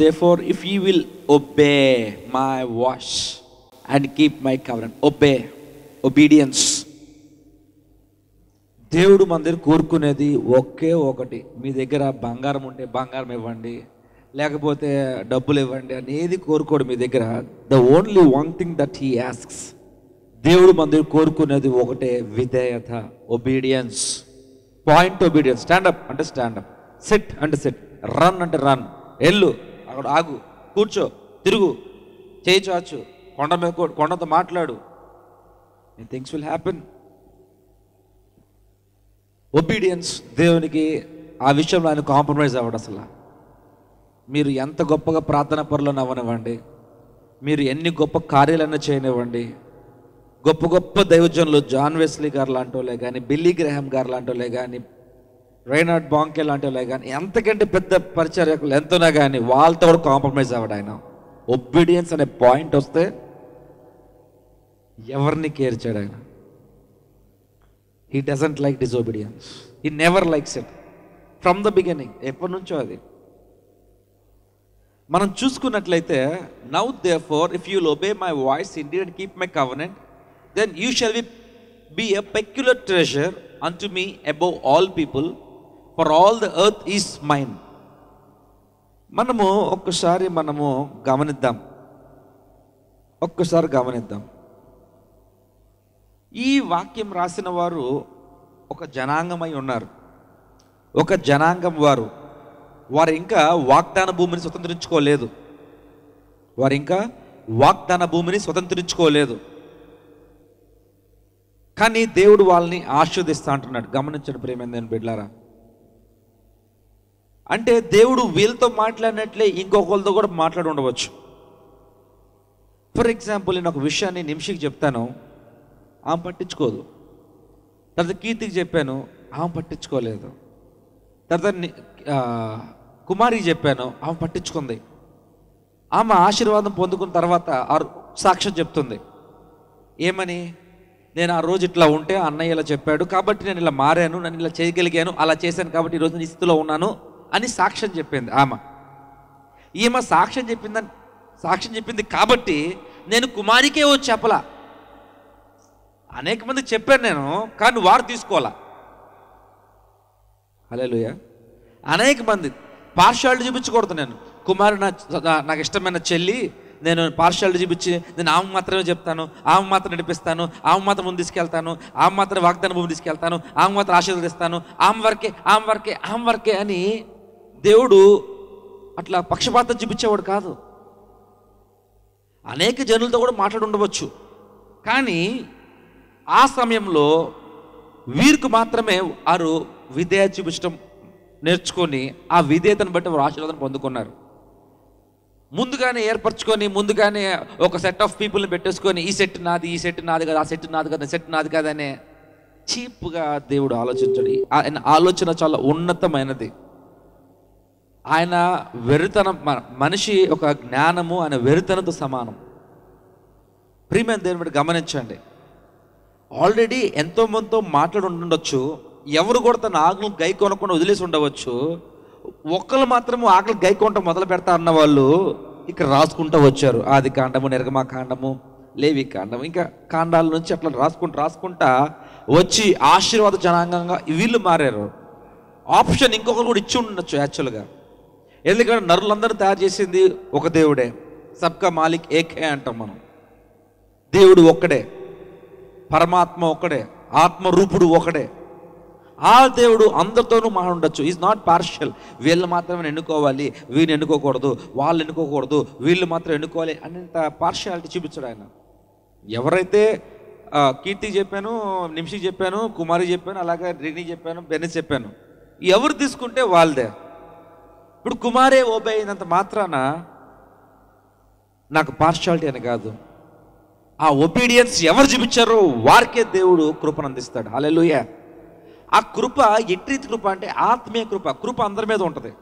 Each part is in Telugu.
they therefore if you will obey my voice and keep my cover obey obedience దేవుడు మన దగ్గర కోరుకునేది ఒకే ఒకటి మీ దగ్గర బంగారం ఉంటే బంగారం ఇవ్వండి లేకపోతే డబ్బులు ఇవ్వండి అనేది కోరుకోడు మీ దగ్గర the only one thing that he asks దేవుడు మన దగ్గర కోరుకునేది ఒకటే విధేయత ఒబీడియన్స్ పాయింట్ ఒబీడియన్స్ స్టాండప్ అంటే స్టాండప్ సెట్ అంటే సెట్ రన్ అంటే రన్ వెళ్ళు అక్కడ ఆగు కూర్చో తిరుగు చేయి చాచు కొండ మీద కొండతో మాట్లాడు థింగ్స్ విల్ హ్యాపెన్ ఒబీడియన్స్ దేవునికి ఆ విషయంలో ఆయన కాంప్రమైజ్ అవ్వడం అసలు మీరు ఎంత గొప్పగా ప్రార్థన పనులు అవ్వనివ్వండి మీరు ఎన్ని గొప్ప కార్యాలన్నీ చేయనివ్వండి గొప్ప గొప్ప దైవజనులు జాన్ వెస్లీ గారు లాంటోలే కానీ బిల్లీ గ్రహం గారు లాంటోలే కానీ రేనాడ్ బాంకే లాంటి కానీ ఎంతకంటే పెద్ద పరిచర్యకులు ఎంతనా కానీ వాళ్ళతో కూడా కాంప్రమైజ్ అవ్వడు ఆయన ఒబీడియన్స్ అనే పాయింట్ వస్తే ఎవరిని కేర్ చేయడు ఆయన he doesn't like disobedience he never likes it from the beginning ఎప్పటి నుంచో అది మనం చూసుకున్నట్లయితే now therefore if you'll obey my voice in and keep my covenant then you shall be be a peculiar unto me above all people for all the earth is mine మనము ఒక్కసారి మనము గమనిద్దాం ఒక్కసారి గమనిద్దాం ఈ వాక్యం రాసిన వారు ఒక జనాంగమై ఉన్నారు ఒక జనాంగం వారు వారు ఇంకా వాగ్దాన భూమిని స్వతంత్రించుకోలేదు వారు ఇంకా వాగ్దాన భూమిని స్వతంత్రించుకోలేదు కానీ దేవుడు వాళ్ళని ఆశీర్దిస్తా అంటున్నాడు ప్రేమ ప్రేమేందని బిడ్లారా అంటే దేవుడు వీళ్ళతో మాట్లాడినట్లే ఇంకొకరితో కూడా మాట్లాడి ఉండవచ్చు ఫర్ ఎగ్జాంపుల్ నేను ఒక విషయాన్ని నిమిషికి చెప్తాను ఆమె పట్టించుకోదు తర్వాత కీర్తికి చెప్పాను ఆమె పట్టించుకోలేదు తర్వాత కుమారికి చెప్పాను ఆమె పట్టించుకుంది ఆమె ఆశీర్వాదం పొందుకున్న తర్వాత ఆ సాక్ష్యం చెప్తుంది ఏమని నేను ఆ రోజు ఇట్లా ఉంటే అన్నయ్య ఇలా చెప్పాడు కాబట్టి నేను ఇలా మారాను నన్ను ఇలా చేయగలిగాను అలా చేశాను కాబట్టి ఈరోజు నీ స్థితిలో ఉన్నాను అని సాక్ష్యం చెప్పింది ఆమె ఈమె సాక్ష్యం చెప్పిందని సాక్ష్యం చెప్పింది కాబట్టి నేను కుమారికే ఓ చెప్పల అనేక మంది చెప్పాను నేను కానీ వారు తీసుకోవాలా హలోయ అనేక మంది పార్షాలిటీ చూపించకూడదు నేను కుమారు నాకు ఇష్టమైన చెల్లి నేను పార్షాలిటీ చూపించి నేను ఆమె మాత్రమే చెప్తాను ఆమె మాత్రం నడిపిస్తాను ఆమె మాత్రం ముందు తీసుకెళ్తాను ఆమె మాత్రం వాగ్దాన భూమి తీసుకెళ్తాను ఆమె మాత్రం ఆశీర్వదిస్తాను ఆమె వరకే ఆమె వరకే ఆమె వరకే అని దేవుడు అట్లా పక్షపాతం చూపించేవాడు కాదు అనేక జనులతో కూడా మాట్లాడి ఉండవచ్చు కానీ ఆ సమయంలో వీరికి మాత్రమే వారు విధేయ చూపించడం నేర్చుకొని ఆ విధేయతను బట్టి వారు ఆశీర్వాదం పొందుకున్నారు ముందుగానే ఏర్పరచుకొని ముందుగానే ఒక సెట్ ఆఫ్ పీపుల్ని పెట్టేసుకొని ఈ సెట్ నాది ఈ సెట్ నాది కదా ఆ సెట్ నాది కదా సెట్ నాది కదా అనే చీప్గా దేవుడు ఆలోచించడు ఆయన ఆలోచన చాలా ఉన్నతమైనది ఆయన వెరుతనం మనిషి ఒక జ్ఞానము ఆయన వెరుతనతో సమానం ప్రీమియం దేని బట్టి గమనించండి ఆల్రెడీ ఎంతో మందితో మాట్లాడి ఉండొచ్చు ఎవరు కూడా తన ఆకులు గై కొనకుండా వదిలేసి ఉండవచ్చు ఒక్కరు మాత్రము ఆకలి గై కొనటం మొదలు పెడతా అన్న వాళ్ళు ఇక్కడ రాసుకుంటూ వచ్చారు ఆది కాండము నిర్గమా కాండము లేవి కాండము ఇంకా కాండాల నుంచి అట్లా రాసుకుంటూ రాసుకుంటా వచ్చి ఆశీర్వాద జనాంగంగా వీళ్ళు మారారు ఆప్షన్ ఇంకొకరు కూడా ఇచ్చి ఉండొచ్చు యాక్చువల్గా ఎందుకంటే నరులందరూ తయారు చేసింది ఒక దేవుడే సబ్కా మాలిక్ ఏకే అంటాం మనం దేవుడు ఒక్కడే పరమాత్మ ఒక్కడే ఆత్మరూపుడు ఒకడే ఆ దేవుడు అందరితోనూ మహా ఉండొచ్చు ఈజ్ నాట్ పార్షియల్ వీళ్ళు మాత్రమే ఎన్నుకోవాలి వీళ్ళు ఎన్నుకోకూడదు వాళ్ళు ఎన్నుకోకూడదు వీళ్ళు మాత్రం ఎన్నుకోవాలి అనేంత పార్షియాలిటీ చూపించాడు ఆయన ఎవరైతే కీర్తి చెప్పాను నిమిషి చెప్పాను కుమారి చెప్పాను అలాగే రేణి చెప్పాను బెన్ని చెప్పాను ఎవరు తీసుకుంటే వాళ్ళదే ఇప్పుడు కుమారే ఓబే అయినంత మాత్రాన నాకు పార్షాలిటీ అని కాదు ఆ ఒపీడియన్స్ ఎవరు చూపించారో వారికే దేవుడు కృపను అందిస్తాడు అలెలుయ ఆ కృప ఎట్రీతి కృప అంటే ఆత్మీయ కృప కృప అందరి మీద ఉంటుంది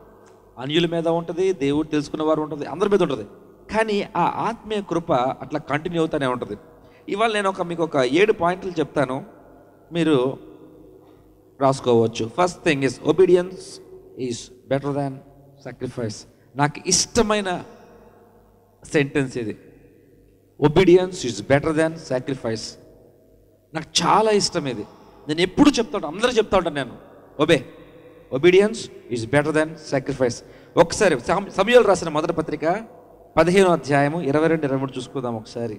అన్యుల మీద ఉంటుంది దేవుడు తెలుసుకున్న వారు ఉంటుంది అందరి మీద ఉంటుంది కానీ ఆ ఆత్మీయ కృప అట్లా కంటిన్యూ అవుతూనే ఉంటుంది ఇవాళ నేను ఒక మీకు ఒక ఏడు పాయింట్లు చెప్తాను మీరు రాసుకోవచ్చు first thing is obedience is better than sacrifice నాకు ఇష్టమైన సెంటెన్స్ ఇది obedience is better than sacrifice నాకు చాలా ఇష్టం ఇది నేను ఎప్పుడు చెప్తాను అందరూ చెప్తా ఉంటాను నేను obey obedience is better than sacrifice ఒకసారి సమయాలు రాసిన మొదటి పత్రిక పదిహేను అధ్యాయము ఇరవై రెండు ఇరవై మూడు చూసుకుందాం ఒకసారి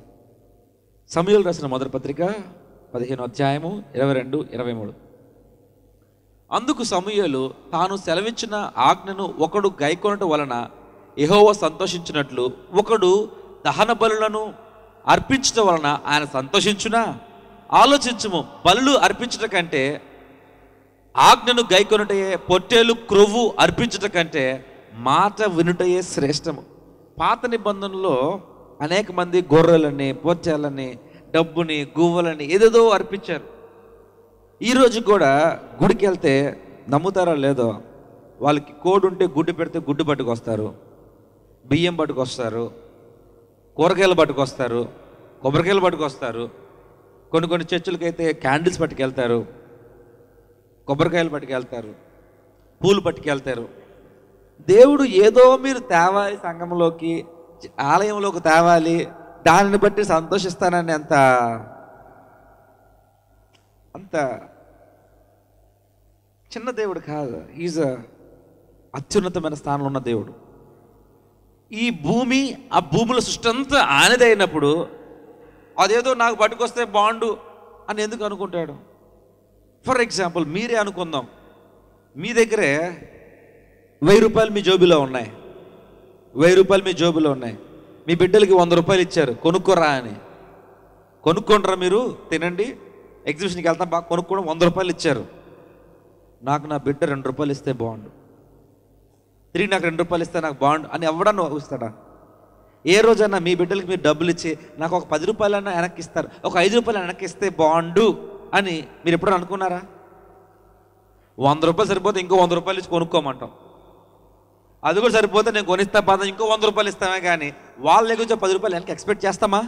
సమయాలు రాసిన మొదటి పత్రిక పదిహేను అధ్యాయము ఇరవై రెండు ఇరవై మూడు అందుకు సమూహలు తాను సెలవించిన ఆజ్ఞను ఒకడు గైకొనట వలన ఎహోవ సంతోషించినట్లు ఒకడు దహన బలులను అర్పించటం వలన ఆయన సంతోషించునా ఆలోచించము బలు అర్పించట కంటే ఆజ్ఞను గైకొనుటయే పొట్టేలు క్రొవ్వు అర్పించట కంటే మాట వినుటయే శ్రేష్టము పాత నిబంధనలో అనేక మంది గొర్రెలని పొట్టేలని డబ్బుని గువ్వలని ఏదేదో అర్పించారు ఈరోజు కూడా గుడికి వెళ్తే నమ్ముతారా లేదో వాళ్ళకి కోడి ఉంటే గుడ్డు పెడితే గుడ్డు పట్టుకొస్తారు బియ్యం పట్టుకొస్తారు కూరగాయలు పట్టుకొస్తారు కొబ్బరికాయలు పట్టుకొస్తారు కొన్ని కొన్ని అయితే క్యాండిల్స్ పట్టుకెళ్తారు కొబ్బరికాయలు పట్టుకెళ్తారు పూలు పట్టుకెళ్తారు దేవుడు ఏదో మీరు తేవాలి సంఘంలోకి ఆలయంలోకి తేవాలి దానిని బట్టి సంతోషిస్తానని ఎంత అంత చిన్న దేవుడు కాదు ఈజ్ అత్యున్నతమైన స్థానంలో ఉన్న దేవుడు ఈ భూమి ఆ భూముల సృష్టి అంతా అయినప్పుడు అదేదో నాకు పట్టుకొస్తే బాండు అని ఎందుకు అనుకుంటాడు ఫర్ ఎగ్జాంపుల్ మీరే అనుకుందాం మీ దగ్గరే వెయ్యి రూపాయలు మీ జోబిలో ఉన్నాయి వెయ్యి రూపాయలు మీ జోబిలో ఉన్నాయి మీ బిడ్డలకి వంద రూపాయలు ఇచ్చారు కొనుక్కోరా అని కొనుక్కోండ్రా మీరు తినండి ఎగ్జిబిషన్కి వెళ్తాం బాగా కొనుక్కోవడం వంద రూపాయలు ఇచ్చారు నాకు నా బిడ్డ రెండు రూపాయలు ఇస్తే బాగుండు తిరిగి నాకు రెండు రూపాయలు ఇస్తే నాకు బాగుండు అని ఎవడన్నా ఊహిస్తాడా ఏ రోజైనా మీ బిడ్డలకి మీరు డబ్బులు ఇచ్చి నాకు ఒక పది రూపాయలన్నా వెనక్కి ఇస్తారు ఒక ఐదు రూపాయలు వెనక్కి ఇస్తే బాగుండు అని మీరు ఎప్పుడు అనుకున్నారా వంద రూపాయలు సరిపోతే ఇంకో వంద రూపాయలు ఇచ్చి కొనుక్కోమంటాం అది కూడా సరిపోతే నేను కొనిస్తా పద ఇంకో వంద రూపాయలు ఇస్తామే కానీ వాళ్ళ దగ్గర పది రూపాయలు వెనక్కి ఎక్స్పెక్ట్ చేస్తామా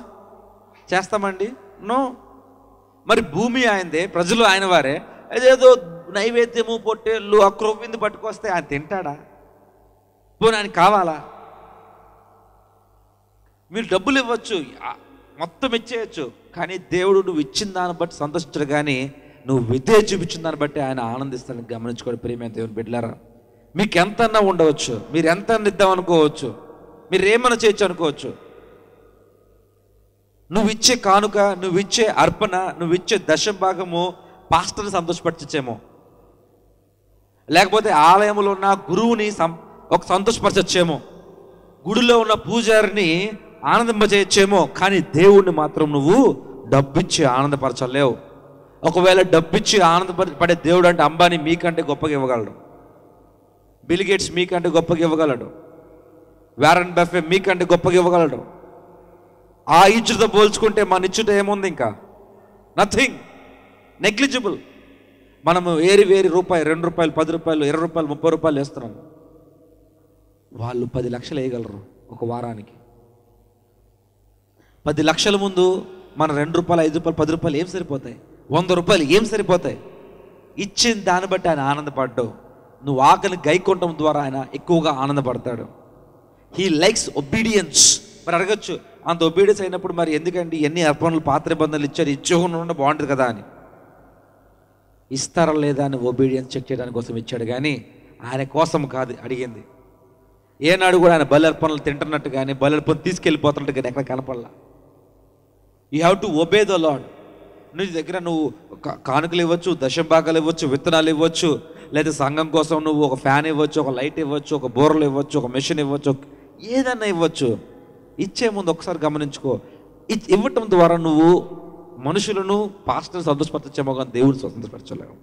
చేస్తామండి నో మరి భూమి ఆయనదే ప్రజలు ఆయన వారే అదేదో నైవేద్యము పొట్టేళ్ళు ఆ క్రొవ్వింది పట్టుకొస్తే ఆయన తింటాడా పోనీ ఆయన కావాలా మీరు డబ్బులు ఇవ్వచ్చు మొత్తం ఇచ్చేయచ్చు కానీ దేవుడు నువ్వు ఇచ్చిన దాన్ని బట్టి సంతోషించడు కానీ నువ్వు విధే చూపించిన దాన్ని బట్టి ఆయన ఆనందిస్తాను గమనించుకోండి ప్రియమైన దేవుని బిడ్డలారా మీకు ఎంతన్నా ఉండవచ్చు మీరు ఎంత ఇద్దాం అనుకోవచ్చు మీరు ఏమన్నా చేయొచ్చు అనుకోవచ్చు నువ్విచ్చే కానుక నువ్విచ్చే అర్పణ నువ్విచ్చే దశం భాగము పాస్టర్ని సంతోషపరచచ్చేమో లేకపోతే ఆలయంలో ఉన్న గురువుని ఒక సంతోషపరచచ్చేమో గుడిలో ఉన్న పూజారిని ఆనందింపజేయచ్చేమో కానీ దేవుణ్ణి మాత్రం నువ్వు డబ్బిచ్చి ఆనందపరచలేవు ఒకవేళ డబ్బిచ్చి ఆనందపడే దేవుడు అంటే అంబానీ మీకంటే గొప్పగా ఇవ్వగలడు బిల్గేట్స్ మీకంటే గొప్పగా ఇవ్వగలడు వ్యారన్ బఫే మీకంటే గొప్పగా ఇవ్వగలడు ఆ ఇచ్చుతో పోల్చుకుంటే మన ఇచ్చుట ఏముంది ఇంకా నథింగ్ నెగ్లిజిబుల్ మనము వేరు వేరు రూపాయి రెండు రూపాయలు పది రూపాయలు ఇరవై రూపాయలు ముప్పై రూపాయలు వేస్తున్నాం వాళ్ళు పది లక్షలు వేయగలరు ఒక వారానికి పది లక్షల ముందు మన రెండు రూపాయలు ఐదు రూపాయలు పది రూపాయలు ఏం సరిపోతాయి వంద రూపాయలు ఏం సరిపోతాయి ఇచ్చిన దాన్ని బట్టి ఆయన ఆనందపడ్డు నువ్వు ఆకలి గైకొనడం ద్వారా ఆయన ఎక్కువగా ఆనందపడతాడు హీ లైక్స్ ఒబీడియన్స్ మరి అడగచ్చు అంత ఒబీడియస్ అయినప్పుడు మరి ఎందుకండి ఎన్ని అర్పణలు పాత్ర ఇబ్బందులు ఇచ్చారు ఇచ్చుకుండా ఉండ బాగుంటుంది కదా అని ఇస్తారా లేదా అని ఒబీడియన్స్ చెక్ చేయడానికి కోసం ఇచ్చాడు కానీ ఆయన కోసం కాదు అడిగింది ఏనాడు కూడా ఆయన బలర్పణలు తింటున్నట్టు కానీ బలర్పణ తీసుకెళ్ళిపోతున్నట్టు కానీ ఎక్కడ కనపడలా you have to obey the Lord నీ దగ్గర నువ్వు కానుకలు ఇవ్వచ్చు దశభాగాలు ఇవ్వచ్చు విత్తనాలు ఇవ్వచ్చు లేదా సంఘం కోసం నువ్వు ఒక ఫ్యాన్ ఇవ్వచ్చు ఒక లైట్ ఇవ్వచ్చు ఒక బోర్లు ఇవ్వచ్చు ఒక మెషిన్ ఇవ్వచ్చు ఏదన్నా ఇవ్వచ్చు ఇచ్చే ముందు ఒకసారి గమనించుకో ఇవ్వటం ద్వారా నువ్వు మనుషులను పాస్టర్ని సంతోషపరచేమో కానీ దేవుడు సంతోషపరచలేవు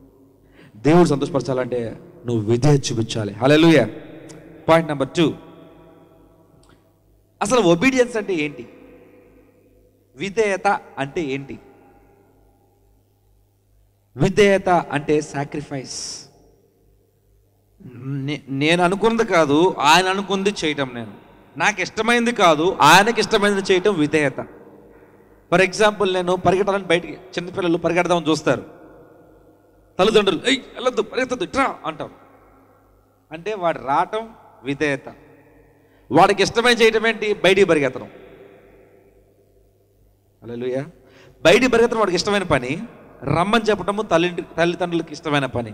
దేవుడు సంతోషపరచాలంటే నువ్వు విధే చూపించాలి హలో పాయింట్ నెంబర్ టూ అసలు ఒబీడియన్స్ అంటే ఏంటి విధేయత అంటే ఏంటి విధేయత అంటే సాక్రిఫైస్ నేను అనుకున్నది కాదు ఆయన అనుకుంది చేయటం నేను నాకు ఇష్టమైంది కాదు ఆయనకి ఇష్టమైనది చేయటం విధేయత ఫర్ ఎగ్జాంపుల్ నేను పరిగెట్టాలని బయటికి చిన్నపిల్లలు పరిగెడదామని చూస్తారు తల్లిదండ్రులు అయ్యి వెళ్ళొద్దు పరిగెత్తద్దు ఇట్రా అంటారు అంటే వాడు రావటం విధేయత వాడికి ఇష్టమైన చేయటం ఏంటి బయటికి పరిగెత్తడం లూయా బయటికి పరిగెత్తడం వాడికి ఇష్టమైన పని రమ్మని చెప్పడము తల్లి తల్లిదండ్రులకు ఇష్టమైన పని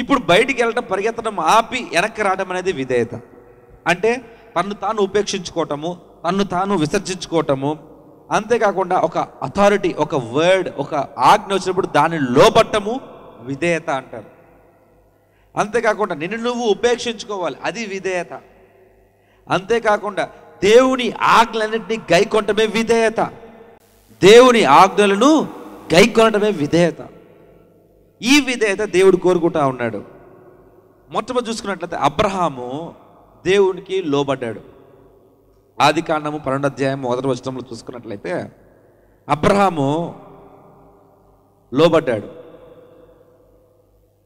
ఇప్పుడు బయటికి వెళ్ళడం పరిగెత్తడం ఆపి వెనక్కి రావడం అనేది విధేయత అంటే తన్ను తాను ఉపేక్షించుకోవటము తన్ను తాను విసర్జించుకోవటము అంతేకాకుండా ఒక అథారిటీ ఒక వర్డ్ ఒక ఆజ్ఞ వచ్చినప్పుడు దాన్ని లోబట్టము విధేయత అంటారు అంతేకాకుండా నిన్ను నువ్వు ఉపేక్షించుకోవాలి అది విధేయత అంతేకాకుండా దేవుని ఆజ్ఞలన్నింటినీ గైకొనటమే విధేయత దేవుని ఆజ్ఞలను గైకొనటమే విధేయత ఈ విధేయత దేవుడు కోరుకుంటా ఉన్నాడు మొట్టమొదటి చూసుకున్నట్లయితే అబ్రహాము దేవునికి లోబడ్డాడు ఆది కాండము పన్నెండు అధ్యాయం మొదటి వచ్చినప్పుడు చూసుకున్నట్లయితే అబ్రహాము లోబడ్డాడు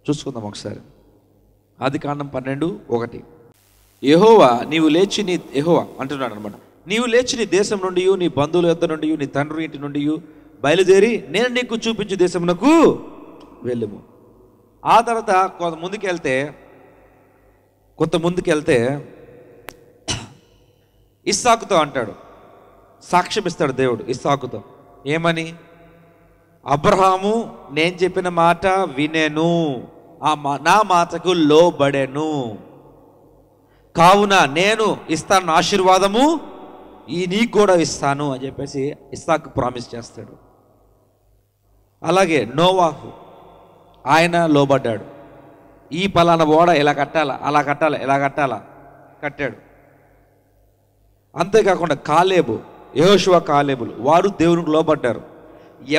చూసుకుందాం ఒకసారి ఆది కాండం పన్నెండు ఒకటి యహోవా నీవు లేచి నీ యహోవా అంటున్నాడు అనమాట నీవు లేచి నీ దేశం నుండి నీ బంధువుల యొద్ద నుండి నీ తండ్రి ఇంటి నుండి బయలుదేరి నేను నీకు చూపించే దేశమునకు వెళ్ళము ఆ తర్వాత కొంత ముందుకెళ్తే కొంత ముందుకు వెళ్తే ఇస్సాకుతో అంటాడు సాక్ష్యమిస్తాడు దేవుడు ఇస్సాకుతో ఏమని అబ్రహాము నేను చెప్పిన మాట వినేను ఆ మా నా మాటకు లోబడెను కావున నేను ఇస్తాను ఆశీర్వాదము ఈ నీకు కూడా ఇస్తాను అని చెప్పేసి ఇస్సాకు ప్రామిస్ చేస్తాడు అలాగే నోవాహు ఆయన లోబడ్డాడు ఈ పలానా ఓడ ఇలా కట్టాలా అలా కట్టాలా ఇలా కట్టాలా కట్టాడు అంతేకాకుండా కాలేబు యహోశివ కాలేబులు వారు దేవునికి లోబడ్డారు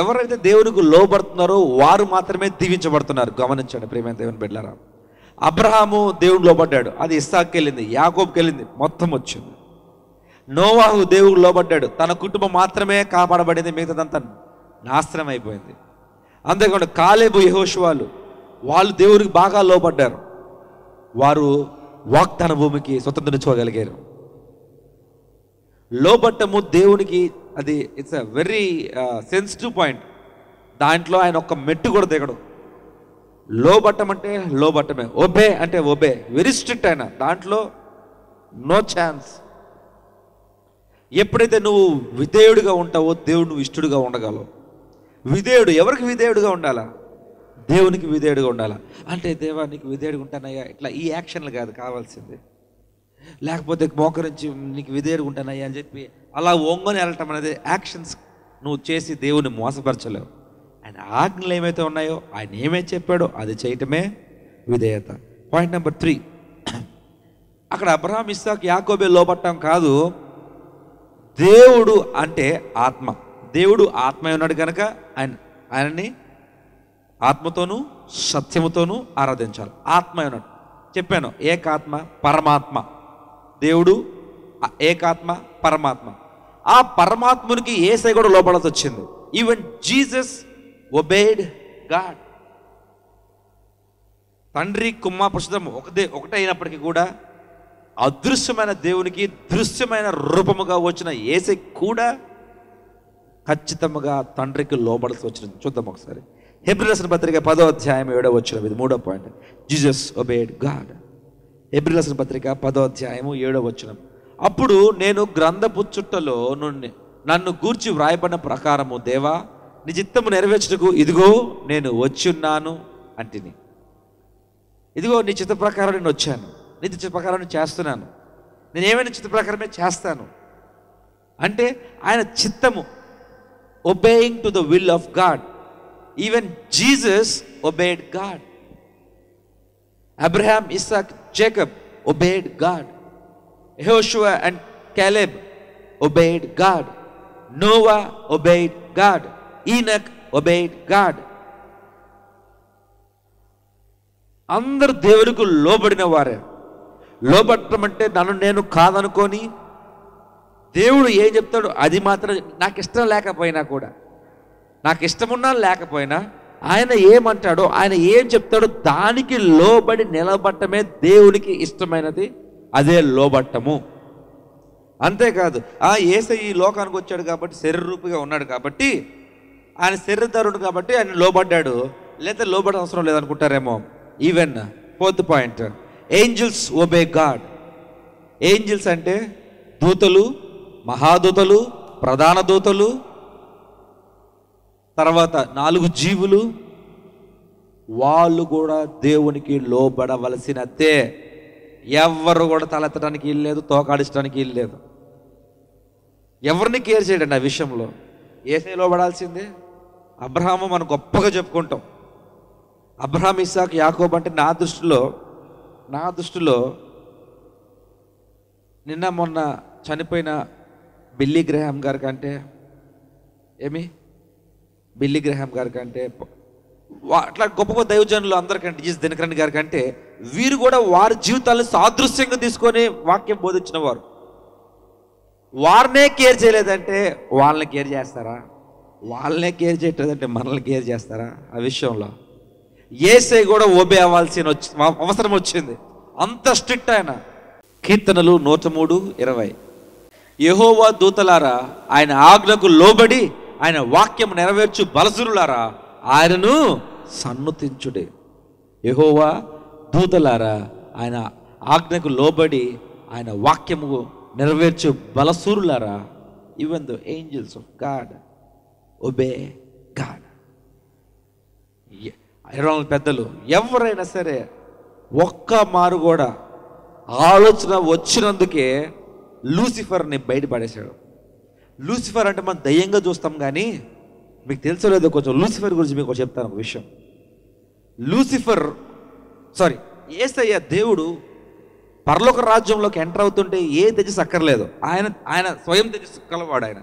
ఎవరైతే దేవునికి లోబడుతున్నారో వారు మాత్రమే దీవించబడుతున్నారు గమనించండి ప్రేమ దేవుని బిడ్డారా అబ్రహాము దేవుడు లోబడ్డాడు అది ఇస్సాక్కి వెళ్ళింది యాకోబ్కి వెళ్ళింది మొత్తం వచ్చింది నోవాహు దేవుడు లోబడ్డాడు తన కుటుంబం మాత్రమే కాపాడబడింది మిగతాదంతా నాశనం అయిపోయింది అంతేకాకుండా కాలేబు యహోశివాలు వాళ్ళు దేవుడికి బాగా లోపడ్డారు వారు వాగ్దాన భూమికి స్వతంత్రించుకోగలిగారు లోపట్టము దేవునికి అది it's a very sensitive point దాంట్లో ఆయన ఒక్క మెట్టు కూడా దిగడు లోబట్టం అంటే లోబట్టమే ఒబే అంటే ఒబే వెరీ స్ట్రిక్ట్ ఆయన దాంట్లో నో ఛాన్స్ ఎప్పుడైతే నువ్వు విధేయుడిగా ఉంటావో దేవుడు నువ్వు ఇష్టడుగా ఉండగలవు విధేయుడు ఎవరికి విధేయుడిగా ఉండాలా దేవునికి విధేడుగా ఉండాలా అంటే దేవానికి విధేయుడుగా ఉంటానయ్యా ఇట్లా ఈ యాక్షన్లు కాదు కావాల్సింది లేకపోతే మోకరించి నీకు విధేయుడుగా ఉంటానయ్యా అని చెప్పి అలా ఒంగొని వెళ్ళటం అనేది యాక్షన్స్ నువ్వు చేసి దేవుని మోసపరచలేవు ఆయన ఆజ్ఞలు ఏమైతే ఉన్నాయో ఆయన ఏమేమి చెప్పాడో అది చేయటమే విధేయత పాయింట్ నెంబర్ త్రీ అక్కడ అబ్రహాం ఇస్సాక్ యాకోబే లోపట్టం కాదు దేవుడు అంటే ఆత్మ దేవుడు ఆత్మ ఉన్నాడు కనుక ఆయన ఆయనని ఆత్మతోనూ సత్యముతోనూ ఆరాధించాలి ఆత్మ అన్నాడు చెప్పాను ఏకాత్మ పరమాత్మ దేవుడు ఏకాత్మ పరమాత్మ ఆ పరమాత్మునికి ఏసై కూడా లోపడాల్సి వచ్చింది ఈవెన్ జీసస్ ఒబేడ్ గాడ్ తండ్రి కుమ్మ ప్రస్తుతం ఒకదే ఒకటే అయినప్పటికీ కూడా అదృశ్యమైన దేవునికి దృశ్యమైన రూపముగా వచ్చిన ఏసై కూడా ఖచ్చితంగా తండ్రికి లోబడాల్సి వచ్చింది చూద్దాం ఒకసారి హెబ్రిలసన పత్రిక పదో అధ్యాయం ఏడో వచ్చిన ఇది మూడో పాయింట్ జీజస్ ఒబేడ్ గాడ్ హెబ్రిలసన పత్రిక పదో అధ్యాయము ఏడో వచ్చిన అప్పుడు నేను గ్రంథపు చుట్టలో నుండి నన్ను గూర్చి వ్రాయబడిన ప్రకారము దేవా నిజిత్తము నెరవేర్చుటకు ఇదిగో నేను వచ్చున్నాను అంటిని ఇదిగో నీ చిత్త ప్రకారం నేను వచ్చాను నీ చిత్త ప్రకారం చేస్తున్నాను నేను ఏమైనా చిత్త ప్రకారమే చేస్తాను అంటే ఆయన చిత్తము obeying to the will of God even Jesus obeyed God Abraham Isaac Jacob obeyed God యహోషువా and Caleb obeyed God Noah obeyed God Enoch obeyed God అందరు దేవుడికి లోబడిన వారే లోబట్టడం అంటే నన్ను నేను కాదనుకొని దేవుడు ఏం చెప్తాడు అది మాత్రం నాకు ఇష్టం లేకపోయినా కూడా నాకు ఇష్టమున్నా లేకపోయినా ఆయన ఏమంటాడో ఆయన ఏం చెప్తాడో దానికి లోబడి నిలబట్టమే దేవునికి ఇష్టమైనది అదే లోబట్టము అంతేకాదు ఆ ఏస ఈ లోకానికి వచ్చాడు కాబట్టి శరీరూపిగా ఉన్నాడు కాబట్టి ఆయన శరీరధరుడు కాబట్టి ఆయన లోబడ్డాడు లేదా లోబడ అవసరం లేదనుకుంటారేమో even fourth point angels obey God angels అంటే దూతలు మహాదూతలు ప్రధాన దూతలు తర్వాత నాలుగు జీవులు వాళ్ళు కూడా దేవునికి లోబడవలసినదే ఎవరు కూడా తలెత్తడానికి వీల్లేదు తోకాడించడానికి వీల్లేదు ఎవరిని కేర్ చేయడండి ఆ విషయంలో ఏసై లోబడాల్సిందే అబ్రహాము మనం గొప్పగా చెప్పుకుంటాం అబ్రహాం ఇసాక్ యాకోబ్ అంటే నా దృష్టిలో నా దృష్టిలో నిన్న మొన్న చనిపోయిన బిల్లీ గ్రహం గారి కంటే ఏమి బిల్లి గ్రహం గారి కంటే అట్లా గొప్ప గొప్ప దైవజనులు అందరికంటే జీస్ దినకరణ్ గారి కంటే వీరు కూడా వారి జీవితాలను సాదృశ్యంగా తీసుకొని వాక్యం బోధించిన వారు వారినే కేర్ చేయలేదంటే వాళ్ళని కేర్ చేస్తారా వాళ్ళనే కేర్ చేయట్లేదంటే మనల్ని కేర్ చేస్తారా ఆ విషయంలో ఏసే కూడా ఓబే అవ్వాల్సిన వచ్చి అవసరం వచ్చింది అంత స్ట్రిక్ట్ ఆయన కీర్తనలు నూట మూడు ఇరవై యహోవా దూతలారా ఆయన ఆజ్ఞకు లోబడి ఆయన వాక్యం నెరవేర్చు బలసురులారా ఆయనను సన్నుతించుడే యహోవా దూతలారా ఆయన ఆజ్ఞకు లోబడి ఆయన వాక్యము నెరవేర్చు బలసూరులారా even the angels of God obey God ఇరవై పెద్దలు ఎవరైనా సరే ఒక్క మారు కూడా ఆలోచన వచ్చినందుకే లూసిఫర్ని బయటపడేశాడు లూసిఫర్ అంటే మనం దయ్యంగా చూస్తాం కానీ మీకు తెలుసలేదు కొంచెం లూసిఫర్ గురించి మీకు చెప్తాను ఒక విషయం లూసిఫర్ సారీ ఏసయ్య దేవుడు పర్లోక రాజ్యంలోకి ఎంటర్ అవుతుంటే ఏ తెజస్ అక్కర్లేదు ఆయన ఆయన స్వయం తెజస్ కలవాడు ఆయన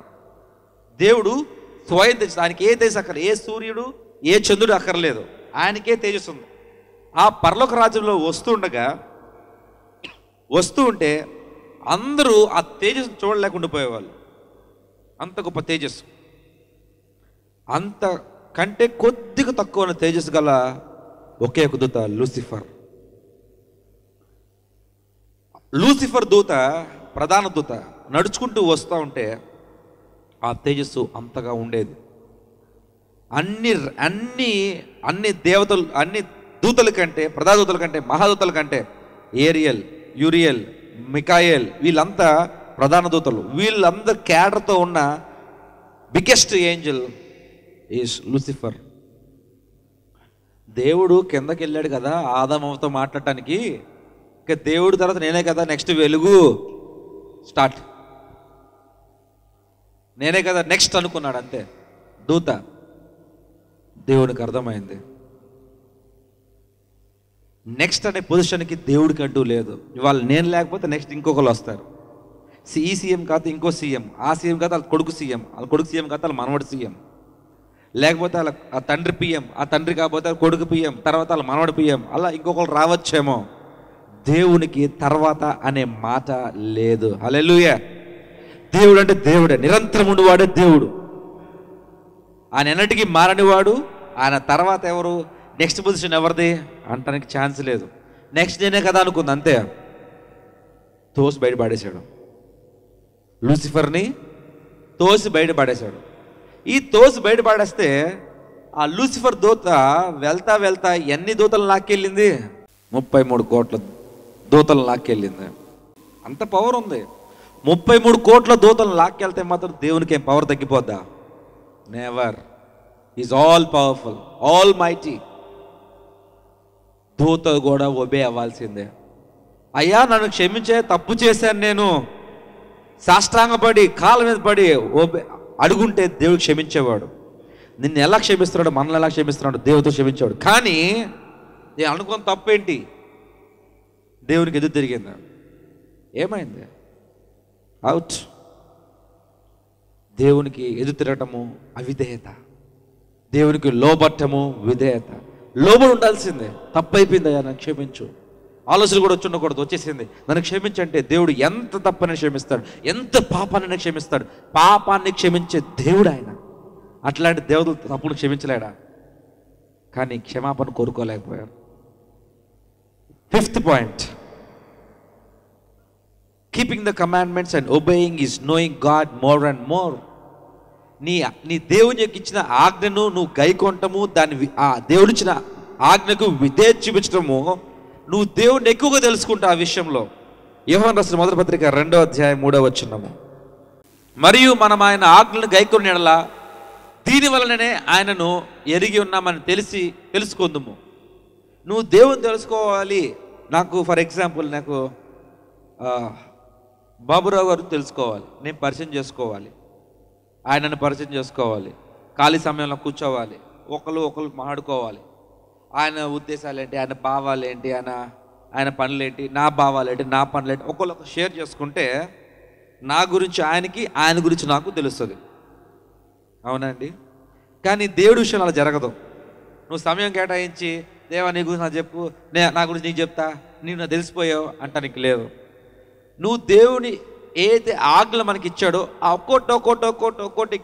దేవుడు స్వయం తెజస్ ఆయనకి ఏ తేజస్ అక్కర్లేదు ఏ సూర్యుడు ఏ చంద్రుడు అక్కర్లేదు ఆయనకే తేజస్సు ఉంది ఆ పర్లోక రాజ్యంలో వస్తుండగా వస్తూ ఉంటే అందరూ ఆ తేజస్సును చూడలేకుండా పోయేవాళ్ళు అంత గొప్ప తేజస్సు అంత కంటే కొద్దిగా తక్కువ తేజస్సు గల ఒకే ఒక దూత లూసిఫర్ లూసిఫర్ దూత ప్రధాన దూత నడుచుకుంటూ వస్తూ ఉంటే ఆ తేజస్సు అంతగా ఉండేది అన్ని అన్ని అన్ని దేవతలు అన్ని దూతల కంటే ప్రధాన దూతల కంటే మహాదూతల కంటే ఏరియల్ యూరియల్ మికాయల్ వీళ్ళంతా ప్రధాన దూతలు వీళ్ళందరు క్యాడర్తో ఉన్న బిగ్గెస్ట్ ఏంజల్ ఈస్ లూసిఫర్ దేవుడు కిందకి వెళ్ళాడు కదా ఆదమ్మతో మాట్లాడటానికి ఇక దేవుడు తర్వాత నేనే కదా నెక్స్ట్ వెలుగు స్టార్ట్ నేనే కదా నెక్స్ట్ అనుకున్నాడు అంతే దూత దేవుడికి అర్థమైంది నెక్స్ట్ అనే పొజిషన్కి దేవుడికి అంటూ లేదు ఇవాళ నేను లేకపోతే నెక్స్ట్ ఇంకొకరు వస్తారు ఈ సీఎం కాదు ఇంకో సీఎం ఆ సీఎం కాదు వాళ్ళ కొడుకు సీఎం వాళ్ళ కొడుకు సీఎం కాదు వాళ్ళ మనవడు సీఎం లేకపోతే వాళ్ళ ఆ తండ్రి పిఎం ఆ తండ్రి కాకపోతే కొడుకు పిఎం తర్వాత వాళ్ళ మనవడు పిఎం అలా ఇంకొకరు రావచ్చేమో దేవునికి తర్వాత అనే మాట లేదు అలెలుయ దేవుడు అంటే దేవుడే నిరంతరం ఉండివాడే దేవుడు ఆయన ఎన్నటికీ మారనివాడు ఆయన తర్వాత ఎవరు నెక్స్ట్ పొజిషన్ ఎవరిది అంటానికి ఛాన్స్ లేదు నెక్స్ట్ నేనే కదా అనుకుంది అంతే తోసి బయట పాడేశాడు లూసిఫర్ని తోసి బయటపడేశాడు ఈ తోసి బయటపడేస్తే ఆ లూసిఫర్ దూత వెళ్తా వెళ్తా ఎన్ని దూతలు లాక్కెళ్ళింది ముప్పై మూడు కోట్ల దూతలు లాక్కెళ్ళింది అంత పవర్ ఉంది ముప్పై మూడు కోట్ల దూతలు లాక్కెళ్తే మాత్రం దేవునికి ఏం పవర్ తగ్గిపోద్దా never is all powerful almighty దూత కూడా ఒబే అవ్వాల్సిందే అయ్యా నన్ను క్షమించే తప్పు చేశాను నేను సాష్టాంగపడి కాళ్ళ మీద పడి అడుగుంటే దేవుడు క్షమించేవాడు నిన్ను ఎలా క్షమిస్తున్నాడు మనల్ని ఎలా క్షమిస్తున్నాడు దేవుడితో క్షమించేవాడు కానీ నేను అనుకున్న తప్పేంటి దేవునికి ఎదురు తిరిగింది ఏమైంది అవుట్ దేవునికి ఎదురు తిరగటము అవిధేయత దేవునికి లోబట్టము విధేయత లోబడి ఉండాల్సిందే తప్పైపోయిందయ్యా నన్ను క్షమించు ఆలోచన కూడా వచ్చి ఉండకూడదు వచ్చేసింది నన్ను క్షమించంటే దేవుడు ఎంత తప్పని క్షమిస్తాడు ఎంత పాపాన్ని క్షమిస్తాడు పాపాన్ని క్షమించే దేవుడు ఆయన అట్లాంటి దేవుడు తప్పుడు క్షమించలేడా కానీ క్షమాపణ కోరుకోలేకపోయాడు fifth point keeping the commandments and obeying is knowing God more and more నీ నీ దేవుని యొక్క ఇచ్చిన ఆజ్ఞను నువ్వు గైకొంటము దాని ఆ దేవుడిచ్చిన ఆజ్ఞకు విధే చూపించడము నువ్వు దేవుడిని ఎక్కువగా తెలుసుకుంటా ఆ విషయంలో యోహన్ రాసిన మొదటి పత్రిక రెండో అధ్యాయం మూడో వచ్చినము మరియు మనం ఆయన ఆజ్ఞలను గైకుని ఎడలా దీని వలననే ఆయనను ఎరిగి ఉన్నామని తెలిసి తెలుసుకుందుము నువ్వు దేవుని తెలుసుకోవాలి నాకు ఫర్ ఎగ్జాంపుల్ నాకు బాబురావు గారు తెలుసుకోవాలి నేను పరిచయం చేసుకోవాలి ఆయనను పరిచయం చేసుకోవాలి ఖాళీ సమయంలో కూర్చోవాలి ఒకరు ఒకరు మాడుకోవాలి ఆయన ఉద్దేశాలు ఏంటి ఆయన భావాలు ఏంటి ఆయన ఆయన పనులు ఏంటి నా భావాలు ఏంటి నా పనులు ఏంటి ఒకళ్ళొక షేర్ చేసుకుంటే నా గురించి ఆయనకి ఆయన గురించి నాకు తెలుస్తుంది అవునండి కానీ దేవుడి విషయం అలా జరగదు నువ్వు సమయం కేటాయించి దేవా నీ గురించి నాకు చెప్పు నే నా గురించి నీకు చెప్తా నీవు నాకు తెలిసిపోయావు నీకు లేవు నువ్వు దేవుని ఏదైతే ఆజ్ఞలు మనకి ఇచ్చాడో ఆ ఒక్కోటి ఒక్కోటి ఒక్కోటి ఒక్కోటి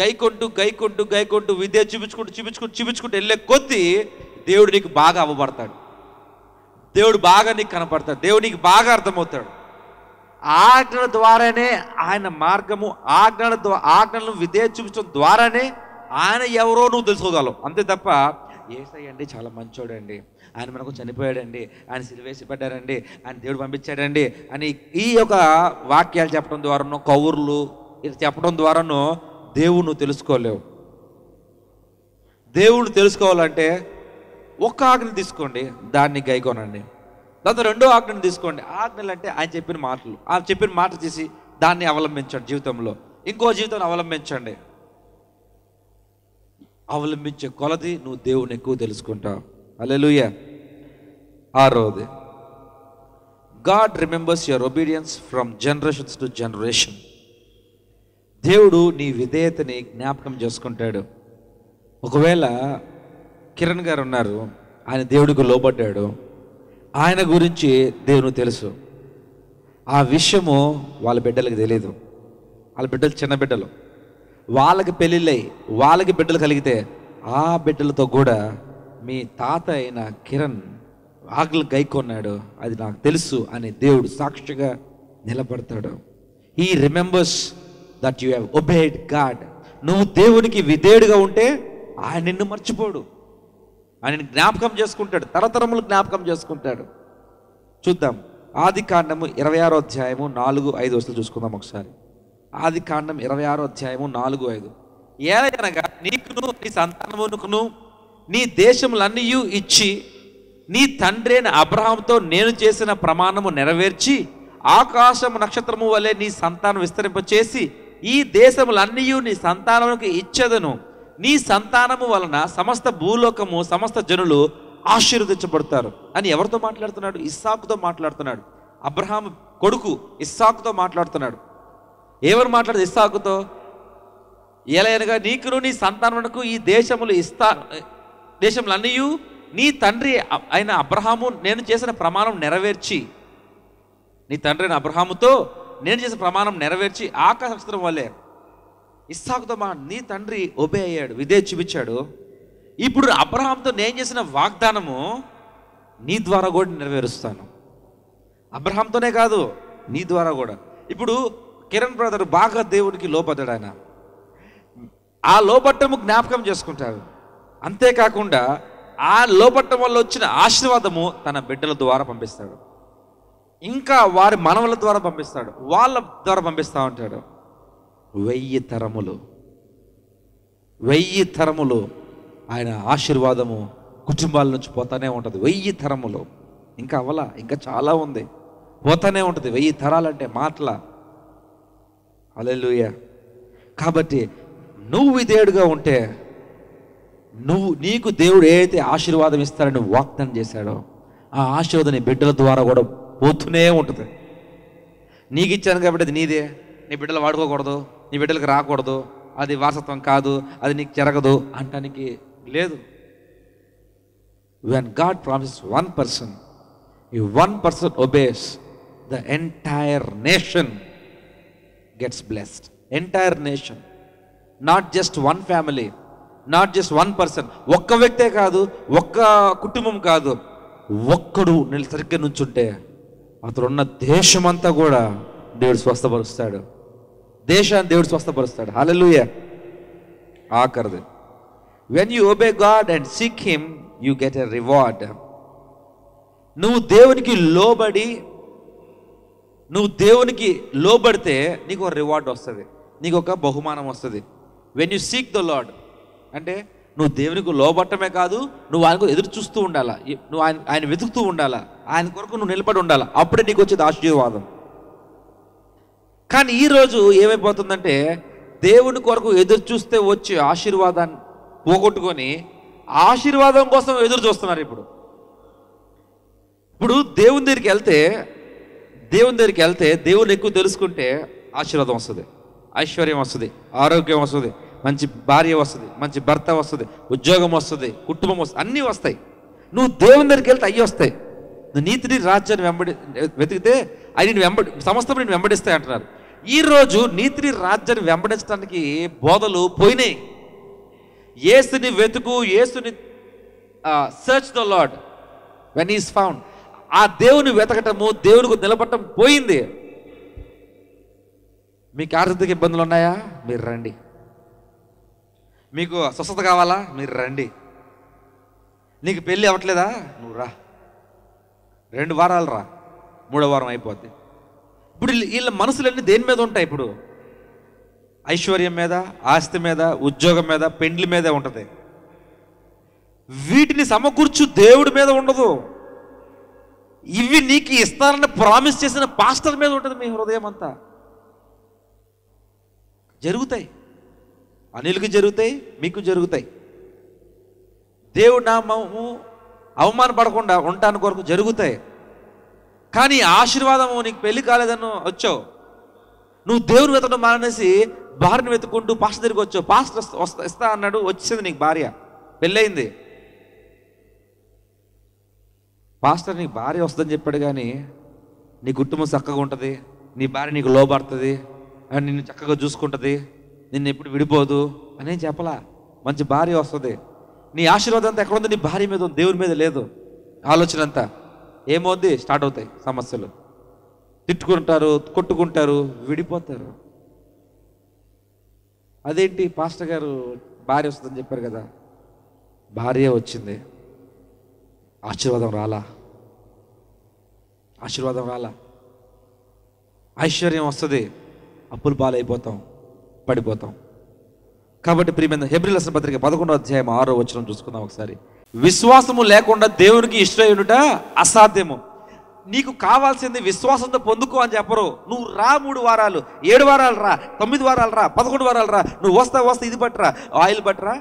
గైకొంటూ గైకొంటూ గైకొంటూ విద్య చూపించుకుంటూ చూపించుకుంటూ చూపించుకుంటూ వెళ్ళే కొద్దీ దేవుడు నీకు బాగా అవ్వబడతాడు దేవుడు బాగా నీకు కనపడతాడు దేవుడు నీకు బాగా అర్థమవుతాడు ఆజ్ఞల ద్వారానే ఆయన మార్గము ఆజ్ఞల ద్వారా ఆజ్ఞలను విధేయ చూపించడం ద్వారానే ఆయన ఎవరో నువ్వు తెలుసుకోగలవు అంతే తప్ప ఏసై అండి చాలా మంచోడండి ఆయన మనకు చనిపోయాడండి ఆయన సిలివేసి పడ్డారండి ఆయన దేవుడు పంపించాడండి అని ఈ యొక్క వాక్యాలు చెప్పడం ద్వారానో కౌర్లు ఇది చెప్పడం ద్వారానో దేవుడు నువ్వు తెలుసుకోలేవు దేవుడు తెలుసుకోవాలంటే ఒక్క ఆజ్ఞ తీసుకోండి దాన్ని గైకొనండి దాంతో రెండో ఆజ్ఞను తీసుకోండి ఆజ్ఞలు అంటే ఆయన చెప్పిన మాటలు ఆయన చెప్పిన మాట చేసి దాన్ని అవలంబించండి జీవితంలో ఇంకో జీవితాన్ని అవలంబించండి అవలంబించే కొలది నువ్వు దేవుని ఎక్కువ తెలుసుకుంటావు అలెలుయ ఆరోది God remembers your obedience from generations to generation దేవుడు నీ విధేయతని జ్ఞాపకం చేసుకుంటాడు ఒకవేళ కిరణ్ గారు ఉన్నారు ఆయన దేవుడికి లోబడ్డాడు ఆయన గురించి దేవుని తెలుసు ఆ విషయము వాళ్ళ బిడ్డలకు తెలియదు వాళ్ళ బిడ్డలు చిన్న బిడ్డలు వాళ్ళకి పెళ్ళిళ్ళై వాళ్ళకి బిడ్డలు కలిగితే ఆ బిడ్డలతో కూడా మీ తాత అయిన కిరణ్ ఆకలి గైకొన్నాడు అది నాకు తెలుసు అని దేవుడు సాక్షిగా నిలబడతాడు ఈ remembers that you have obeyed God నువ్వు దేవునికి విధేయుడిగా ఉంటే ఆయన నిన్ను మర్చిపోడు ఆయన జ్ఞాపకం చేసుకుంటాడు తరతరములు జ్ఞాపకం చేసుకుంటాడు చూద్దాం ఆది కాండము ఇరవై ఆరో అధ్యాయము నాలుగు ఐదు వస్తులు చూసుకుందాం ఒకసారి ఆది కాండం ఇరవై ఆరో అధ్యాయము నాలుగు ఐదు ఏలయనగా నీకును నీ సంతానమునుకును నీ దేశములన్నీ ఇచ్చి నీ తండ్రి అయిన అబ్రహాంతో నేను చేసిన ప్రమాణము నెరవేర్చి ఆకాశము నక్షత్రము వలె నీ సంతానం విస్తరింపచేసి ఈ దేశములన్నీ నీ సంతానములకు ఇచ్చేదను నీ సంతానము వలన సమస్త భూలోకము సమస్త జనులు ఆశీర్వదించబడతారు అని ఎవరితో మాట్లాడుతున్నాడు ఇస్సాకుతో మాట్లాడుతున్నాడు అబ్రహాం కొడుకు ఇస్సాకుతో మాట్లాడుతున్నాడు ఎవరు మాట్లాడదు ఇస్సాకుతో ఎలాగనగా నీకును నీ సంతానమునకు ఈ దేశములు ఇస్తా దేశములన్నీ నీ తండ్రి అయిన అబ్రహాము నేను చేసిన ప్రమాణం నెరవేర్చి నీ తండ్రి అయిన అబ్రహాముతో నేను చేసిన ప్రమాణం నెరవేర్చి నక్షత్రం వల్లే ఇస్సాకుతో మా నీ తండ్రి ఒబే అయ్యాడు విదే చూపించాడు ఇప్పుడు అబ్రహాంతో నేను చేసిన వాగ్దానము నీ ద్వారా కూడా నెరవేరుస్తాను అబ్రహాంతోనే కాదు నీ ద్వారా కూడా ఇప్పుడు కిరణ్ బ్రదర్ బాగా దేవుడికి లోపడ్డాడు ఆయన ఆ లోపట్టము జ్ఞాపకం చేసుకుంటారు అంతేకాకుండా ఆ లోపట్టం వల్ల వచ్చిన ఆశీర్వాదము తన బిడ్డల ద్వారా పంపిస్తాడు ఇంకా వారి మనవుల ద్వారా పంపిస్తాడు వాళ్ళ ద్వారా పంపిస్తూ ఉంటాడు వెయ్యి తరములు వెయ్యి తరములు ఆయన ఆశీర్వాదము కుటుంబాల నుంచి పోతానే ఉంటుంది వెయ్యి తరములు ఇంకా అవలా ఇంకా చాలా ఉంది పోతానే ఉంటుంది వెయ్యి తరాలంటే మాటల అలెలుయ కాబట్టి నువ్వు విధేయుడుగా ఉంటే నువ్వు నీకు దేవుడు ఏదైతే ఆశీర్వాదం ఇస్తారని వాగ్దానం చేశాడో ఆ ఆశీర్వాదం బిడ్డల ద్వారా కూడా పోతూనే ఉంటుంది నీకు ఇచ్చాను కాబట్టి అది నీదే నీ బిడ్డలు వాడుకోకూడదు నీ బిడ్డలకు రాకూడదు అది వారసత్వం కాదు అది నీకు జరగదు అంటానికి లేదు when God promise one person ఈ one person obeys the entire nation gets blessed entire nation not just one family not just one person ఒక్క వ్యక్తే కాదు ఒక్క కుటుంబం కాదు ఒక్కడు నేను సరిగ్గా నుంచుంటే అతడున్న దేశమంతా కూడా దేవుడు స్వస్థపరుస్తాడు దేశాన్ని దేవుడు స్వస్థపరుస్తాడు హలలుయ ఆకరదు when you obey God and seek him you get a reward నువ్వు దేవునికి లోబడి నువ్వు దేవునికి లోబడితే నీకు ఒక రివార్డ్ వస్తుంది నీకు ఒక బహుమానం వస్తుంది when you seek the Lord అంటే నువ్వు దేవునికి లోబట్టమే కాదు నువ్వు ఆయనకు ఎదురు చూస్తూ ఉండాలా నువ్వు ఆయన ఆయన వెతుకుతూ ఉండాలా ఆయన కొరకు నువ్వు నిలబడి ఉండాలా అప్పుడే నీకు వచ్చేది ఆశీర్వాదం కానీ ఈరోజు ఏమైపోతుందంటే దేవుని కొరకు ఎదురు చూస్తే వచ్చే ఆశీర్వాదాన్ని పోగొట్టుకొని ఆశీర్వాదం కోసం ఎదురు చూస్తున్నారు ఇప్పుడు ఇప్పుడు దేవుని దగ్గరికి వెళ్తే దేవుని దగ్గరికి వెళ్తే దేవుని ఎక్కువ తెలుసుకుంటే ఆశీర్వాదం వస్తుంది ఐశ్వర్యం వస్తుంది ఆరోగ్యం వస్తుంది మంచి భార్య వస్తుంది మంచి భర్త వస్తుంది ఉద్యోగం వస్తుంది కుటుంబం వస్తుంది అన్నీ వస్తాయి నువ్వు దేవుని దగ్గరికి వెళ్తే అవి వస్తాయి నువ్వు నీతిని రాజ్యాన్ని వెంబడి వెతికితే అవి నేను వెంబడి సమస్తం నేను వెంబడిస్తాయి అంటున్నారు ఈరోజు నీతిని రాజ్యాన్ని వెంబడించడానికి బోధలు పోయినాయి ఏసుని వెతుకు ఏసుని search the Lord when he's found ఆ దేవుని వెతకటము దేవునికి నిలబడటం పోయింది మీకు ఆర్థిక ఇబ్బందులు ఉన్నాయా మీరు రండి మీకు స్వస్థత కావాలా మీరు రండి నీకు పెళ్ళి అవ్వట్లేదా నువ్వు రా రెండు వారాలు రా మూడో వారం అయిపోద్ది ఇప్పుడు వీళ్ళ మనసులన్నీ దేని మీద ఉంటాయి ఇప్పుడు ఐశ్వర్యం మీద ఆస్తి మీద ఉద్యోగం మీద పెండ్లి మీదే ఉంటుంది వీటిని సమకూర్చు దేవుడి మీద ఉండదు ఇవి నీకు ఇస్తారని ప్రామిస్ చేసిన పాస్టర్ మీద ఉంటుంది మీ హృదయం అంతా జరుగుతాయి అనిల్కి జరుగుతాయి మీకు జరుగుతాయి దేవుడు నామము అవమానపడకుండా ఉండటానికి కొరకు జరుగుతాయి కానీ ఆశీర్వాదము నీకు పెళ్లి కాలేదను వచ్చావు నువ్వు దేవుని వెతడం మానేసి భార్యను వెతుకుంటూ పాస్టర్ దగ్గరికి వచ్చావు పాస్టర్ వస్తా ఇస్తా అన్నాడు వచ్చేది నీకు భార్య పెళ్ళయింది పాస్టర్ నీకు భార్య వస్తుందని చెప్పాడు కానీ నీ కుటుంబం చక్కగా ఉంటుంది నీ భార్య నీకు లోబడుతుంది నిన్ను చక్కగా చూసుకుంటుంది నిన్ను ఎప్పుడు విడిపోదు అని చెప్పలా మంచి భార్య వస్తుంది నీ ఆశీర్వాదం అంతా ఎక్కడ ఉంది నీ భార్య మీద దేవుని మీద లేదు ఆలోచన అంతా ఏమవుద్ది స్టార్ట్ అవుతాయి సమస్యలు తిట్టుకుంటారు కొట్టుకుంటారు విడిపోతారు అదేంటి పాస్టర్ గారు భార్య వస్తుందని చెప్పారు కదా భార్య వచ్చింది ఆశీర్వాదం రాలా ఆశీర్వాదం రాలా ఐశ్వర్యం వస్తుంది అప్పులు పాలైపోతాం పడిపోతాం కాబట్టి ప్రియమైన హెబ్రిల్ అసలు పత్రిక పదకొండో అధ్యాయం ఆరో వచ్చిన చూసుకుందాం ఒకసారి విశ్వాసము లేకుండా దేవునికి ఇష్టమేయుట అసాధ్యము నీకు కావాల్సింది విశ్వాసంతో పొందుకో అని చెప్పరు నువ్వు రా మూడు వారాలు ఏడు వారాలు రా తొమ్మిది వారాలు రా పదకొండు వారాలు రా నువ్వు వస్తా వస్తా ఇది పట్టరా ఆయిల్ పట్టరా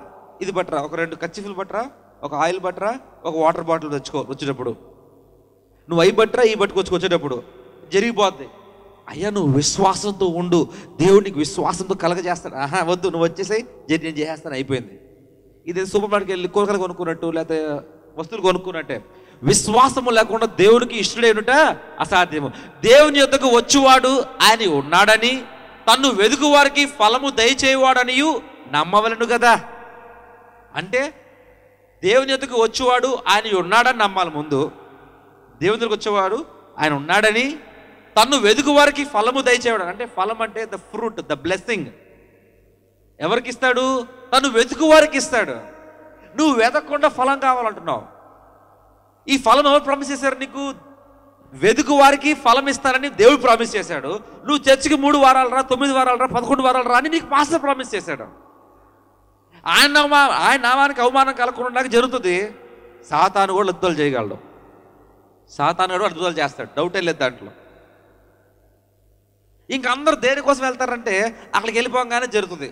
ఇది పట్టరా ఒక రెండు కచ్చిఫులు పట్టరా ఒక ఆయిల్ పట్టరా ఒక వాటర్ బాటిల్ తెచ్చుకో వచ్చేటప్పుడు నువ్వు అవి పట్టరా ఈ పట్టుకొచ్చుకొచ్చేటప్పుడు జరిగిపోద్ది అయ్యా నువ్వు విశ్వాసంతో ఉండు దేవునికి విశ్వాసంతో కలగజేస్తాడు ఆహా వద్దు నువ్వు వచ్చేసాయి నేను చేసేస్తాను అయిపోయింది ఇది సూపర్ మార్కెట్కి వెళ్ళి కూరగాయలు కొనుక్కున్నట్టు లేకపోతే వస్తువులు కొనుక్కున్నట్టే విశ్వాసము లేకుండా దేవునికి ఇష్టడేనుట అసాధ్యము దేవుని యొక్కకు వచ్చువాడు ఆయన ఉన్నాడని తను వెదుగు వారికి ఫలము దయచేవాడని నమ్మవలను కదా అంటే దేవుని యొక్కకు వచ్చేవాడు ఆయన ఉన్నాడని నమ్మాలి ముందు దేవుని దగ్గరకు వచ్చేవాడు ఆయన ఉన్నాడని తను వెదుగు వారికి ఫలము దయచేవాడు అంటే ఫలం అంటే ద ఫ్రూట్ ద బ్లెస్సింగ్ ఎవరికి ఇస్తాడు తను వెతుకు వారికి ఇస్తాడు నువ్వు వెతకకుండా ఫలం కావాలంటున్నావు ఈ ఫలం ఎవరు ప్రామిస్ చేశారు నీకు వెతుకు వారికి ఫలం ఇస్తారని దేవుడు ప్రామిస్ చేశాడు నువ్వు చర్చికి మూడు వారాలు రా తొమ్మిది వారాలు రా పదకొండు వారాలు రా అని నీకు పాస్టర్ ప్రామిస్ చేశాడు ఆయన ఆయన నామానికి అవమానం కలగకుండా జరుగుతుంది సాతాను కూడా లబ్ధాలు చేయగలడు సాతాను కూడా అద్భుతాలు చేస్తాడు డౌటే లేదు దాంట్లో ఇంక అందరూ దేనికోసం వెళ్తారంటే అక్కడికి వెళ్ళిపోగానే జరుగుతుంది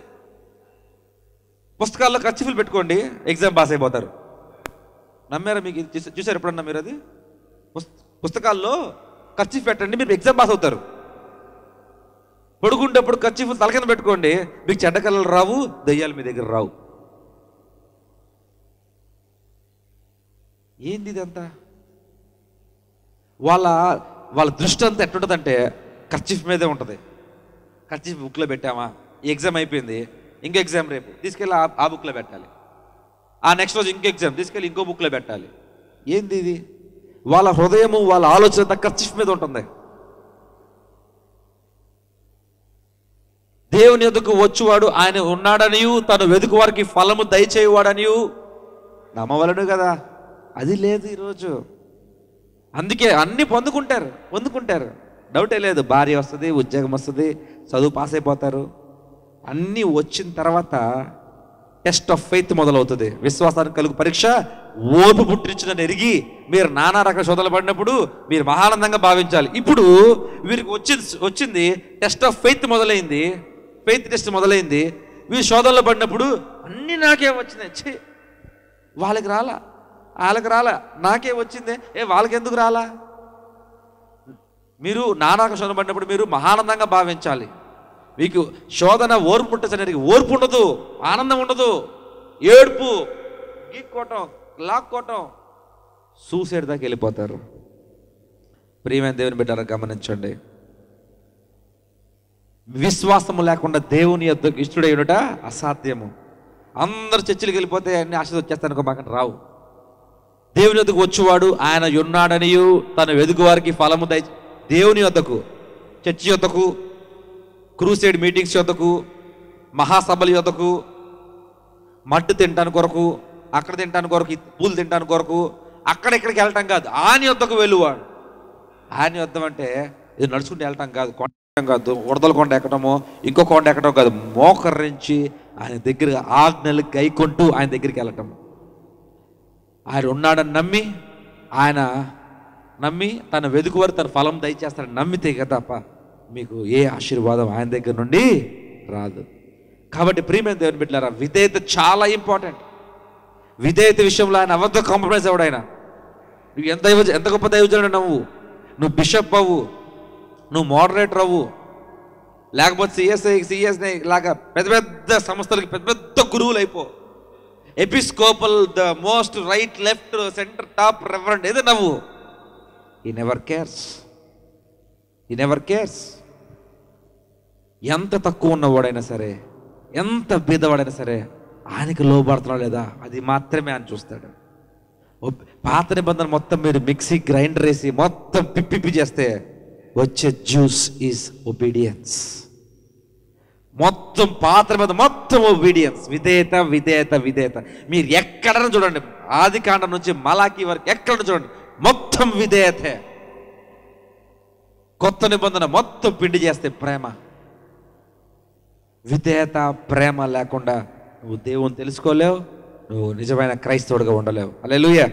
పుస్తకాల్లో ఖర్చులు పెట్టుకోండి ఎగ్జామ్ పాస్ అయిపోతారు నమ్మారా మీకు చూసారు ఎప్పుడన్నా మీరు అది పుస్తకాల్లో ఖర్చు పెట్టండి మీరు ఎగ్జామ్ పాస్ అవుతారు పడుకుంటేప్పుడు ఖర్చీఫులు తల కింద పెట్టుకోండి మీకు చెడ్డ కళలు రావు దయ్యాలు మీ దగ్గర రావు ఏంది ఇదంతా వాళ్ళ వాళ్ళ దృష్టి అంతా ఎట్టుంటుందంటే ఖర్చీఫ్ మీదే ఉంటుంది ఖర్చీఫ్ బుక్లో పెట్టామా ఈ ఎగ్జామ్ అయిపోయింది ఇంకో ఎగ్జామ్ రేపు తీసుకెళ్ళి ఆ బుక్లో పెట్టాలి ఆ నెక్స్ట్ రోజు ఇంకో ఎగ్జామ్ తీసుకెళ్ళి ఇంకో బుక్లో పెట్టాలి ఏంది ఇది వాళ్ళ హృదయము వాళ్ళ ఆలోచన ఖర్చీఫ్ మీద ఉంటుంది దేవుని ఎందుకు వచ్చువాడు ఆయన ఉన్నాడనియు తను వెతుకు వారికి ఫలము దయచేయవాడనియు నమ్మవలడు కదా అది లేదు ఈరోజు అందుకే అన్ని పొందుకుంటారు పొందుకుంటారు డౌటే లేదు భార్య వస్తుంది ఉద్యోగం వస్తుంది చదువు పాస్ అయిపోతారు అన్నీ వచ్చిన తర్వాత టెస్ట్ ఆఫ్ ఫెయిత్ మొదలవుతుంది విశ్వాసానికి కలుగు పరీక్ష ఓపు పుట్టించిన ఎరిగి మీరు నానా రకాల శోధనలు పడినప్పుడు మీరు మహానందంగా భావించాలి ఇప్పుడు వీరికి వచ్చి వచ్చింది టెస్ట్ ఆఫ్ ఫెయిత్ మొదలైంది ఫెయిత్ టెస్ట్ మొదలైంది వీరు శోధనలు పడినప్పుడు అన్నీ నాకే వచ్చినాయి వాళ్ళకి రాలా వాళ్ళకి రాలా నాకే వచ్చింది ఏ వాళ్ళకి ఎందుకు రాలా మీరు నానాక శోధన పడినప్పుడు మీరు మహానందంగా భావించాలి మీకు శోధన ఓర్పు ఉంటుంది ఓర్పు ఉండదు ఆనందం ఉండదు ఏడుపు గీక్కోవటం లాక్కోవటం సూసైడ్ దాకా వెళ్ళిపోతారు ప్రియమైన దేవుని బిడ్డారని గమనించండి విశ్వాసము లేకుండా దేవుని యొద్ ఇష్టడై ఉండట అసాధ్యము అందరు చర్చలకు వెళ్ళిపోతే అన్ని ఆశ వచ్చేస్తాను మాకు రావు దేవుని ఎదుగు వచ్చేవాడు ఆయన ఉన్నాడనియు తను వారికి ఫలము దయచే దేవుని వద్దకు చర్చి యొద్దకు క్రూసైడ్ మీటింగ్స్ యొద్దకు మహాసభల యొద్దకు మట్టు తింటానికి కొరకు అక్కడ తింటానికి కొరకు పూలు తింటాను కొరకు అక్కడ ఇక్కడికి వెళ్ళటం కాదు ఆని యొద్దకు వెళ్ళువాడు ఆని యొద్దం అంటే ఇది నడుచుకుంటూ వెళ్ళటం కాదు కొండ కాదు ఉడదల కొండ ఎక్కడమో ఇంకో కొండ ఎక్కడం కాదు మోకరించి ఆయన దగ్గర ఆజ్ఞలు కైకొంటూ ఆయన దగ్గరికి వెళ్ళటం ఆయన ఉన్నాడని నమ్మి ఆయన నమ్మి తన వెదుకువారు తన ఫలం దయచేస్తాడు నమ్మితే కదా మీకు ఏ ఆశీర్వాదం ఆయన దగ్గర నుండి రాదు కాబట్టి ప్రీమియం దేవుని బిడ్డారా విధేయత చాలా ఇంపార్టెంట్ విధేయత విషయంలో ఆయన అవద్ద కాంప్రమైజ్ అవ్వడు ఆయన నువ్వు ఎంత ఎంత గొప్ప దైవజనుడు నవ్వు నువ్వు బిషప్ అవ్వు నువ్వు మోడరేటర్ అవ్వు లేకపోతే సిఎస్ఐ సిఎస్ఐ లాగా పెద్ద పెద్ద సంస్థలకి పెద్ద పెద్ద గురువులు అయిపో episcopal the most right left centre top reverend ఏదో నవ్వు ఈ నెవర్ కేర్స్ ఈ నెవర్ కేర్స్ ఎంత తక్కువ ఉన్నవాడైనా సరే ఎంత బీదవాడైనా సరే ఆయనకి లోబడుతున్నా లేదా అది మాత్రమే ఆయన చూస్తాడు పాత నిబంధన మొత్తం మీరు మిక్సీ గ్రైండర్ వేసి మొత్తం పిప్పిప్పి చేస్తే వచ్చే జ్యూస్ ఈజ్ ఒబీడియన్స్ మొత్తం పాత్ర మీద మొత్తం ఒబీడియన్స్ విధేయత విధేయత విధేయత మీరు ఎక్కడ చూడండి ఆది కాండం నుంచి మలాకి వరకు ఎక్కడ చూడండి మొత్తం విదేతే కొత్త నిబంధన మొత్తం పిండి చేస్తే ప్రేమ విదేత ప్రేమ లేకుండా నువ్వు దేవుణ్ణి తెలుసుకోలేవు ను నిజమైన క్రైస్తవుడిగా ఉండలేవు హల్లెలూయా